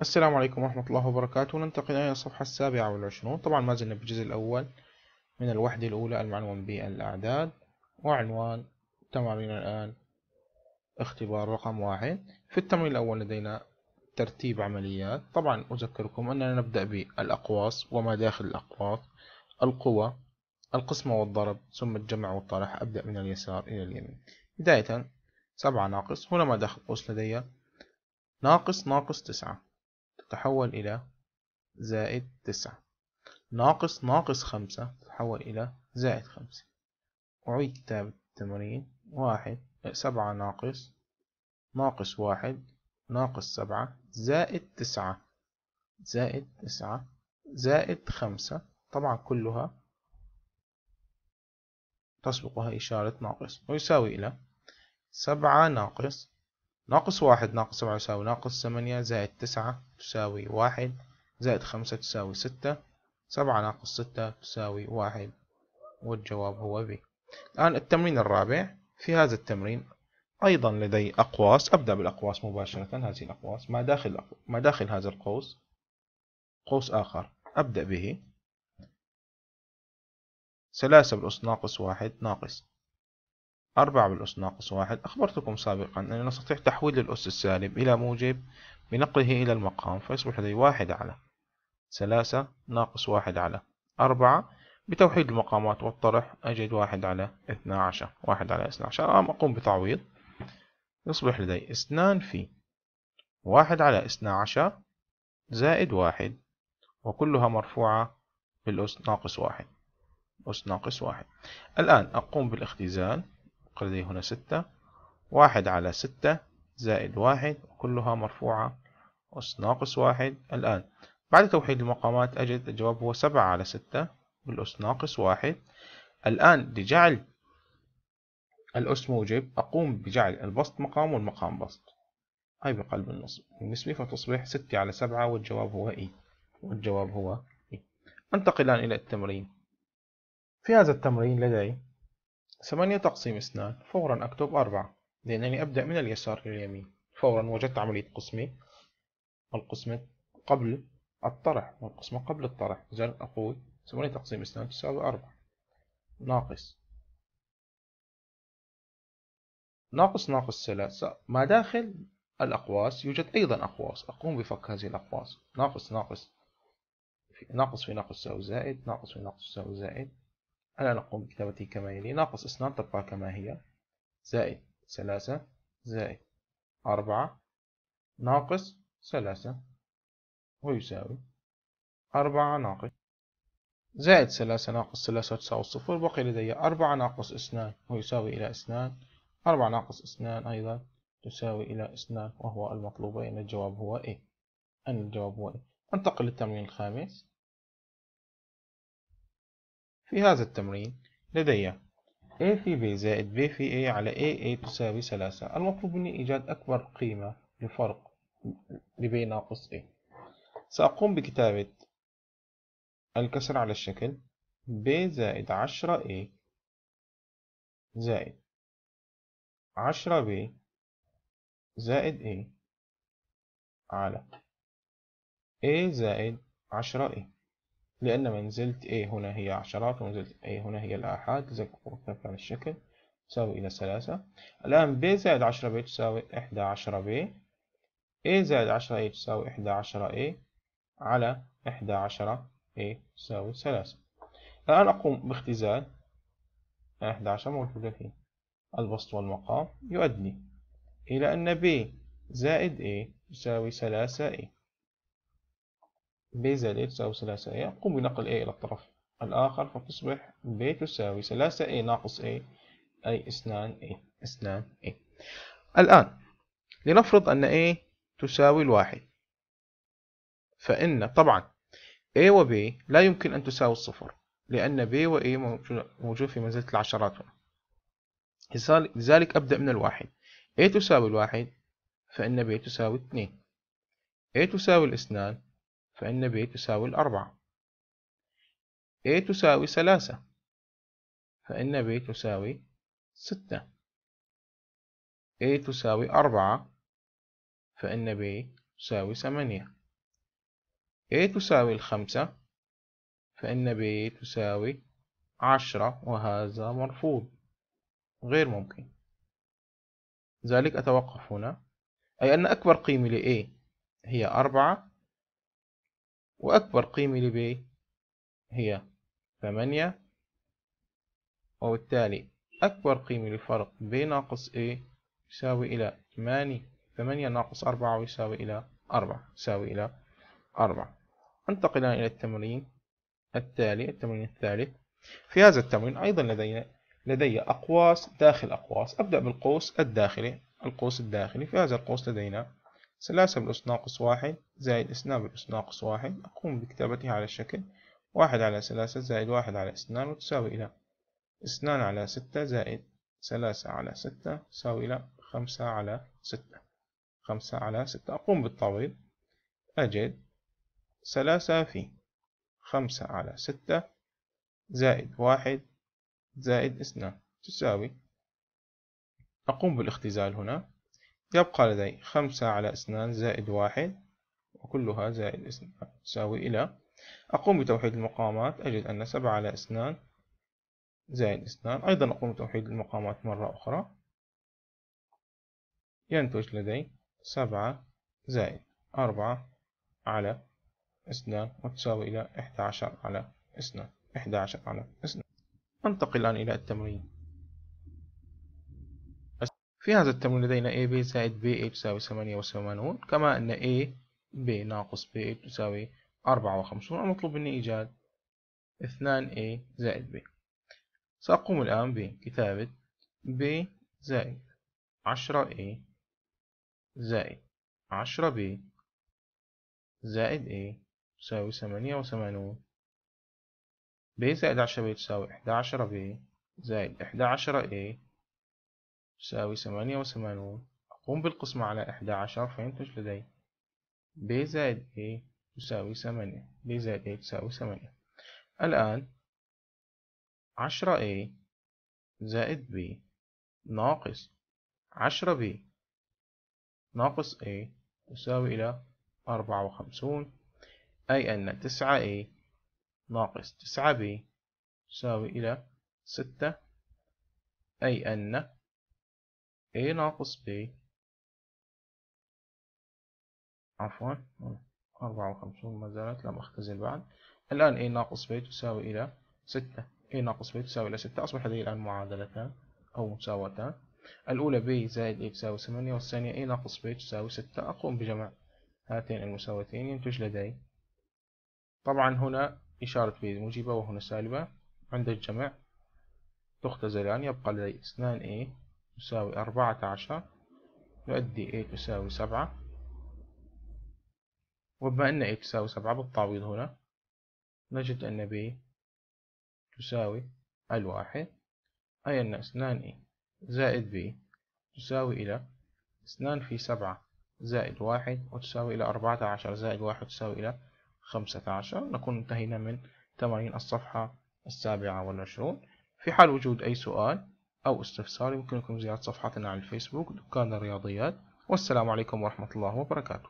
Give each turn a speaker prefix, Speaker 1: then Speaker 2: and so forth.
Speaker 1: السلام عليكم ورحمة الله وبركاته ننتقل إلى الصفحة السابعة والعشرون طبعا ما زلنا بالجزء الأول من الوحدة الأولى المعنون بالأعداد وعنوان تمارين الآن اختبار رقم واحد في التمرين الأول لدينا ترتيب عمليات طبعا أذكركم أننا نبدأ بالأقواس وما داخل الأقواس القوى القسمة والضرب ثم الجمع والطرح أبدأ من اليسار إلى اليمين بداية سبعة ناقص هنا ما داخل قوس لدي ناقص ناقص تسعة تحول إلى زائد تسعة ناقص ناقص خمسة تحول إلى زائد خمسة أعيد كتابة التمرين واحد سبعة ناقص ناقص واحد ناقص سبعة زائد تسعة زائد تسعة زائد خمسة طبعا كلها تسبقها إشارة ناقص ويساوي إلى سبعة ناقص ناقص واحد ناقص سبعة يساوي ناقص ثمانية زائد تسعة تساوي واحد زائد خمسة تساوي ستة سبعة ناقص ستة تساوي واحد والجواب هو ب الآن التمرين الرابع في هذا التمرين أيضا لدي أقواس أبدأ بالأقواس مباشرة هذه الأقواس ما داخل ما داخل هذا القوس قوس آخر أبدأ به ثلاثة بالأس ناقص واحد ناقص أربعة بالأس ناقص واحد أخبرتكم سابقا أننا نستطيع تحويل الأس السالب إلى موجب بنقله إلى المقام فيصبح لدي واحد على ثلاثة ناقص واحد على أربعة بتوحيد المقامات والطرح أجد واحد على اثنا عشر واحد على اثنا عشر الآن أقوم بتعويض يصبح لدي اثنان في واحد على اثنا عشر زائد واحد وكلها مرفوعة بالأس ناقص واحد أس ناقص واحد الآن أقوم بالاختزال قل لي هنا ستة واحد على ستة زائد واحد كلها مرفوعة أس ناقص واحد الآن بعد توحيد المقامات أجد الجواب هو سبعة على ستة بالأس ناقص واحد الآن لجعل الأس موجب أقوم بجعل البسط مقام والمقام بسط هاي بقلب النصب بالنسبة فتصبح ستة على سبعة والجواب هو إي والجواب هو إي أنتقل الآن إلى التمرين في هذا التمرين لدي ثمانية تقسيم اثنان فورا أكتب أربعة لأنني أبدأ من اليسار لليمين فورا وجدت عملية قسمي القسمة قبل الطرح والقسمة قبل الطرح إذا أقول ثمانية تقسيم اثنان تساوي أربعة ناقص ناقص ناقص ثلاثة ما داخل الأقواس يوجد أيضا أقواس أقوم بفك هذه الأقواس ناقص ناقص ناقص في ناقص يساوي زائد ناقص في ناقص يساوي زائد ألا نقوم بكتابته كما يلي ناقص اثنان تبقى كما هي زائد ثلاثة زائد أربعة ناقص ثلاثة ويساوي أربعة ناقص زائد ثلاثة ناقص ثلاثة تساوي صفر بقي لدي أربعة ناقص اثنان ويساوي إلى اثنان أربعة ناقص اثنان أيضا تساوي إلى اثنان وهو المطلوب أن الجواب هو إيه أن الجواب هو إيه انتقل للتمرين الخامس في هذا التمرين لدي A في B زائد B في A على A A تساوي ثلاثة المطلوب مني إيجاد أكبر قيمة لفرق B ناقص A سأقوم بكتابة الكسر على الشكل B زائد عشرة A زائد عشرة B زائد A على A زائد عشرة A لأن منزلة A هنا هي عشرات ومنزلة A هنا هي الآحاد زي كان الشكل تساوي إلى ثلاثة الآن B زائد عشرة B تساوي إحدى عشرة B A زائد عشرة A تساوي إحدى عشرة A على إحدى عشرة A تساوي ثلاثة الآن أقوم باختزال إحدى عشرة موجودة هنا البسط والمقام يؤدي إلى أن B زائد A يساوي ثلاثة A بيزل إكس تساوي ثلاثة A قم بنقل A إلى الطرف الآخر فتصبح B تساوي ثلاثة A ناقص A أي اثنان A اثنان A الآن لنفرض أن A تساوي الواحد فإن طبعا A و B لا يمكن أن تساوي الصفر لأن B و A موجود في منزلة العشرات هنا لذلك أبدأ من الواحد A تساوي الواحد فإن B تساوي اثنين A تساوي الاثنان فإن ب تساوي الأربعة A تساوي ثلاثة فإن ب تساوي ستة A تساوي أربعة فإن ب تساوي ثمانية A تساوي الخمسة فإن ب تساوي عشرة وهذا مرفوض غير ممكن ذلك أتوقف هنا أي أن أكبر قيمة لـ A هي أربعة وأكبر قيمة لبي هي ثمانية وبالتالي أكبر قيمة لفرق ب ناقص A يساوي إلى ثمانية ثمانية ناقص أربعة ويساوي إلى أربعة يساوي إلى أربعة أنتقل إلى التمرين التالي التمرين الثالث في هذا التمرين أيضا لدينا لدي أقواس داخل أقواس أبدأ بالقوس الداخلي القوس الداخلي في هذا القوس لدينا ثلاثة بالأس ناقص واحد زائد اثنان بالأس ناقص واحد أقوم بكتابتها على الشكل واحد على ثلاثة زائد واحد على اثنان وتساوي إلى اثنان على ستة زائد ثلاثة على ستة تساوي إلى خمسة على ستة خمسة على ستة أقوم بالتعويض أجد ثلاثة في خمسة على ستة زائد واحد زائد اثنان تساوي أقوم بالاختزال هنا يبقى لدي خمسة على اثنان زائد واحد وكلها زائد اثنان تساوي إلى أقوم بتوحيد المقامات أجد أن سبعة على اثنان زائد اثنان أيضا أقوم بتوحيد المقامات مرة أخرى ينتج لدي سبعة زائد أربعة على اثنان وتساوي إلى إحدى عشر على اثنان إحدى عشر على اثنان أنتقل الآن إلى التمرين في هذا التمرين لدينا AB زائد BA تساوي 88 كما أن A B ناقص B تساوي 54 المطلوب مني إيجاد 2A زائد B سأقوم الآن بكتابة B زائد 10A زائد 10B زائد A تساوي 88 B زائد 10B تساوي 11B زائد 11A تساوي ثمانية وثمانون أقوم بالقسمة على إحدى عشر فينتج لدي ب زائد A تساوي ثمانية ب زائد A تساوي ثمانية الآن عشرة A زائد B ناقص عشرة B ناقص A تساوي إلى أربعة وخمسون أي أن تسعة A ناقص تسعة B تساوي إلى ستة أي أن A ناقص B عفوا أربعة وخمسون ما زالت لم أختزل بعد الآن A ناقص B تساوي إلى ستة A ناقص B تساوي إلى ستة أصبح هذه الآن معادلتان أو مساواتان الأولى B زائد A تساوي ثمانية والثانية A ناقص B تساوي ستة أقوم بجمع هاتين المساوتين ينتج لدي طبعا هنا إشارة B موجبة وهنا سالبة عند الجمع تختزلان يبقى لدي اثنان A تساوي أربعة عشر يؤدي A تساوي سبعة وبما أن A تساوي سبعة بالتعويض هنا نجد أن B تساوي الواحد أي أن اثنان A زائد B تساوي إلى اثنان في سبعة زائد واحد وتساوي إلى أربعة عشر زائد واحد تساوي إلى خمسة عشر نكون انتهينا من تمارين الصفحة السابعة والعشرون في حال وجود أي سؤال أو استفسار يمكنكم زيارة صفحتنا على الفيسبوك دكان الرياضيات والسلام عليكم ورحمة الله وبركاته